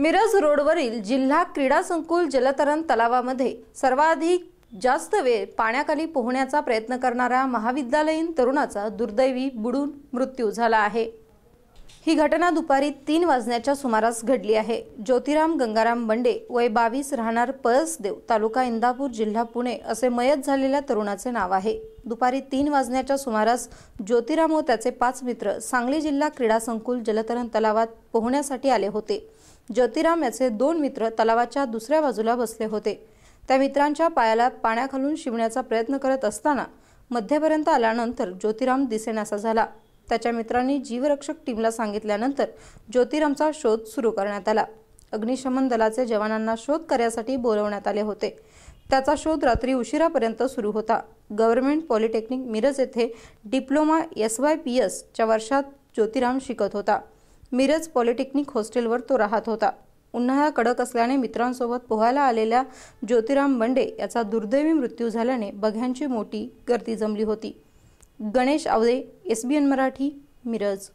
मिरज रोडवरील जिल्हा क्रीडा संकुल जलतरण तलावामध्ये सर्वाधिक जास्त वेळ पाण्याखाली पोहण्याचा प्रयत्न करणाऱ्या महाविद्यालयीन तरुणाचा दुर्दैवी बुडून मृत्यू झाला आहे ही घटना दुपारी तीन वाजण्याच्या सुमारास घडली आहे ज्योतिराम गंगाराम बंडे वय बावीस राहणार पळसदेव तालुका इंदापूर जिल्हा पुणे असे मयत झालेल्या तरुणाचे नाव आहे दुपारी तीन वाजण्याच्या सुमारास ज्योतिराम व त्याचे पाच मित्र सांगली जिल्हा क्रीडा संकुल जलतरण तलावात पोहण्यासाठी आले होते ज्योतिराम याचे दोन मित्र तलावाच्या दुसऱ्या बाजूला बसले होते त्या मित्रांच्या पायाला पाण्याखालून शिवण्याचा प्रयत्न करत असताना मध्यपर्यंत आल्यानंतर ज्योतिराम दिसेनासा झाला त्याच्या मित्रांनी जीवरक्षक टीमला सांगितल्यानंतर ज्योतिरामचा शोध सुरू करण्यात आला अग्निशमन दलाचे जवानांना शोध करण्यासाठी बोलवण्यात आले होते त्याचा शोध रात्री उशिरापर्यंत सुरू होता गव्हर्नमेंट पॉलिटेक्निक मिरज येथे डिप्लोमा एस वाय पी एसच्या वर्षात ज्योतिराम शिकत होता मिरज पॉलिटेक्निक हॉस्टेलवर तो राहत होता उन्हाळा कडक असल्याने मित्रांसोबत पोहायला आलेल्या ज्योतिराम बंडे याचा दुर्दैवी मृत्यू झाल्याने बघ्यांची मोठी गर्दी जमली होती गणेश आवदे, एस बी मराठी मिरज